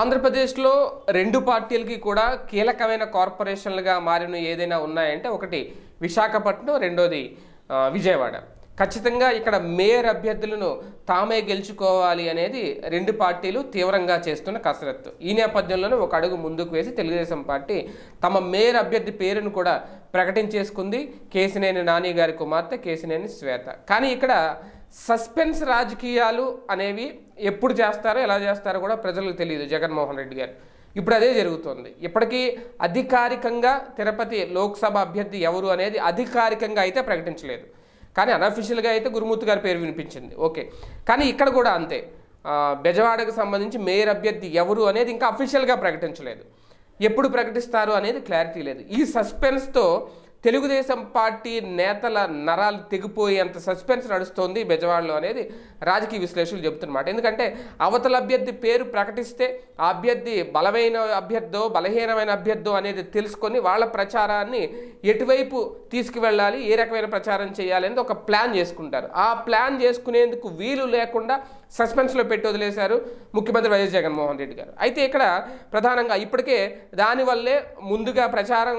ఆంధ్రప్రదేశ్లో రెండు పార్టీలకి కూడా కీలకమైన కార్పొరేషన్లుగా మారిన ఏదైనా ఉన్నాయంటే ఒకటి విశాఖపట్నం రెండోది విజయవాడ ఖచ్చితంగా ఇక్కడ మేయర్ అభ్యర్థులను తామే గెలుచుకోవాలి అనేది రెండు పార్టీలు తీవ్రంగా చేస్తున్న కసరత్తు ఈ నేపథ్యంలోనే ఒక అడుగు ముందుకు వేసి తెలుగుదేశం పార్టీ తమ మేయర్ అభ్యర్థి పేరును కూడా ప్రకటించేసుకుంది కేసినేని నాని గారి కుమార్తె కేసినేని శ్వేత కానీ ఇక్కడ సస్పెన్స్ రాజకీయాలు అనేవి ఎప్పుడు చేస్తారో ఎలా చేస్తారో కూడా ప్రజలకు తెలియదు జగన్మోహన్ రెడ్డి గారు ఇప్పుడు అదే జరుగుతుంది ఇప్పటికీ అధికారికంగా తిరుపతి లోక్సభ అభ్యర్థి ఎవరు అనేది అధికారికంగా అయితే ప్రకటించలేదు కానీ అనఫిషియల్గా అయితే గురుమూర్తి గారి పేరు వినిపించింది ఓకే కానీ ఇక్కడ కూడా అంతే బెజవాడకు సంబంధించి మేయర్ అభ్యర్థి ఎవరు అనేది ఇంకా అఫీషియల్గా ప్రకటించలేదు ఎప్పుడు ప్రకటిస్తారు అనేది క్లారిటీ లేదు ఈ సస్పెన్స్తో తెలుగుదేశం పార్టీ నేతల నరాలు తెగిపోయేంత సస్పెన్స్ నడుస్తోంది బెజవాడలో అనేది రాజకీయ విశ్లేషకులు చెబుతున్నమాట ఎందుకంటే అవతల అభ్యర్థి పేరు ప్రకటిస్తే ఆ అభ్యర్థి బలమైన అభ్యర్థో బలహీనమైన అభ్యర్థో అనేది తెలుసుకొని వాళ్ళ ప్రచారాన్ని ఎటువైపు తీసుకువెళ్ళాలి ఏ రకమైన ప్రచారం చేయాలి అనేది ఒక ప్లాన్ చేసుకుంటారు ఆ ప్లాన్ చేసుకునేందుకు వీలు లేకుండా సస్పెన్స్లో పెట్టి వదిలేశారు ముఖ్యమంత్రి వైఎస్ జగన్మోహన్ రెడ్డి గారు అయితే ఇక్కడ ప్రధానంగా ఇప్పటికే దానివల్లే ముందుగా ప్రచారం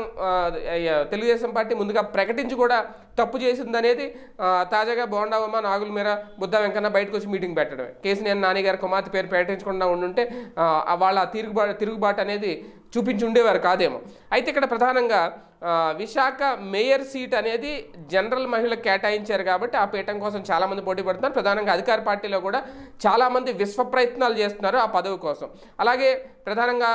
తెలుగుదేశం పార్టీ ముందుగా ప్రకటించి కూడా తప్పు చేసిందనేది తాజాగా బోండావమ్మ నాగుల మీర బుద్ధ వెంకన్న బయటకు వచ్చి మీటింగ్ పెట్టడమే కేసీఆర్ నాని గారి కుమార్తె పేరు ప్రకటించకుండా ఉండుంటే వాళ్ళ తిరుగుబాటు తిరుగుబాటు అనేది చూపించి ఉండేవారు కాదేమో అయితే ఇక్కడ ప్రధానంగా విశాఖ మేయర్ సీట్ అనేది జనరల్ మహిళలకు కేటాయించారు కాబట్టి ఆ పీఠం కోసం చాలామంది పోటీ పడుతున్నారు ప్రధానంగా అధికార పార్టీలో కూడా చాలామంది విశ్వ ప్రయత్నాలు చేస్తున్నారు ఆ పదవి కోసం అలాగే ప్రధానంగా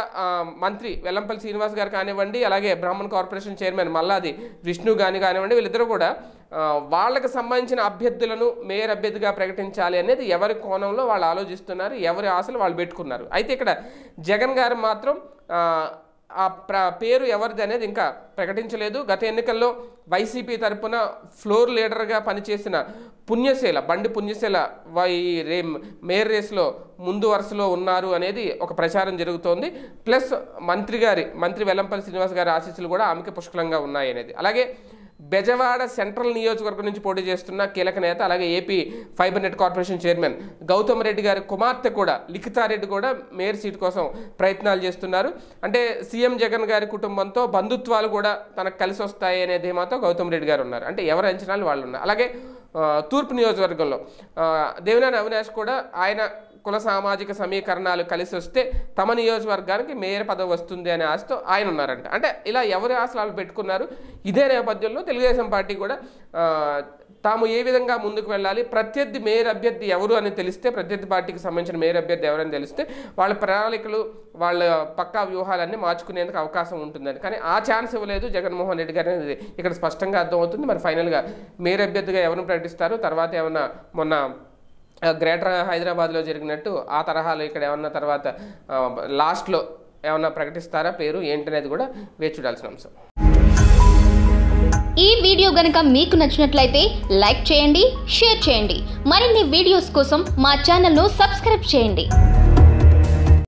మంత్రి వెల్లంపల్లి శ్రీనివాస్ గారు కానివ్వండి అలాగే బ్రాహ్మణ్ కార్పొరేషన్ చైర్మన్ మల్లాది విష్ణు గాని కానివ్వండి వీళ్ళిద్దరూ కూడా వాళ్ళకి సంబంధించిన అభ్యర్థులను మేయర్ అభ్యర్థిగా ప్రకటించాలి అనేది ఎవరి కోణంలో వాళ్ళు ఆలోచిస్తున్నారు ఎవరి ఆశలు వాళ్ళు పెట్టుకున్నారు అయితే ఇక్కడ జగన్ గారు మాత్రం ఆ ప్ర పేరు ఎవరిది అనేది ఇంకా ప్రకటించలేదు గత ఎన్నికల్లో వైసీపీ తరపున ఫ్లోర్ లీడర్గా పనిచేసిన పుణ్యశీల బండి పుణ్యశీల వై రే మేయర్ రేస్లో ముందు వరుసలో ఉన్నారు అనేది ఒక ప్రచారం జరుగుతోంది ప్లస్ మంత్రి గారి మంత్రి వెల్లంపల్లి శ్రీనివాస్ గారి ఆశీస్సులు కూడా ఆమెకి పుష్కలంగా ఉన్నాయి అనేది అలాగే బెజవాడ సెంట్రల్ నియోజకవర్గం నుంచి పోటీ చేస్తున్న కీలక నేత అలాగే AP fibre net corporation chairman Gautam Reddy గారి కుమార్తె కూడా లిఖితారెడ్డి కూడా మేయర్ సీట్ కోసం ప్రయత్నాలు చేస్తున్నారు అంటే సీఎం జగన్ గారి కుటుంబంతో బంధుత్వాలు కూడా తనకు కలిసి వస్తాయి అనే ధీమాతో గౌతమ్ రెడ్డి గారు ఉన్నారు అంటే ఎవరు అంచనాలు వాళ్ళు ఉన్నారు అలాగే తూర్పు నియోజకవర్గంలో దేవినేని అవినాష్ కూడా ఆయన కుల సామాజిక సమీకరణాలు కలిసి వస్తే తమ నియోజకవర్గానికి మేయర్ పదవి వస్తుంది అనే ఆశతో ఆయన ఉన్నారంట అంటే ఇలా ఎవరి ఆశలు పెట్టుకున్నారు ఇదే నేపథ్యంలో తెలుగుదేశం పార్టీ కూడా తాము ఏ విధంగా ముందుకు వెళ్ళాలి ప్రత్యర్థి మేయర్ అభ్యర్థి ఎవరు అని తెలిస్తే ప్రత్యర్థి పార్టీకి సంబంధించిన మేయర్ అభ్యర్థి ఎవరని తెలిస్తే వాళ్ళ ప్రణాళికలు వాళ్ళ పక్కా వ్యూహాలన్నీ మార్చుకునేందుకు అవకాశం ఉంటుందని కానీ ఆ ఛాన్స్ ఇవ్వలేదు జగన్మోహన్ రెడ్డి గారి అనేది ఇక్కడ స్పష్టంగా అర్థమవుతుంది మరి ఫైనల్గా మేయర్ అభ్యర్థిగా ఎవరిని ప్రకటిస్తారు తర్వాత ఏమన్నా మొన్న గ్రేటర్ హైదరాబాద్లో జరిగినట్టు ఆ తరహాలో ఇక్కడ ఏమన్నా తర్వాత లాస్ట్లో ఏమన్నా ప్రకటిస్తారా పేరు ఏంటనేది కూడా వేచి చూడాల్సిన అంశం ఈ వీడియో గనక మీకు నచ్చినట్లయితే లైక్ చేయండి షేర్ చేయండి మరిన్ని వీడియోస్ కోసం మా ఛానల్ను సబ్స్క్రైబ్ చేయండి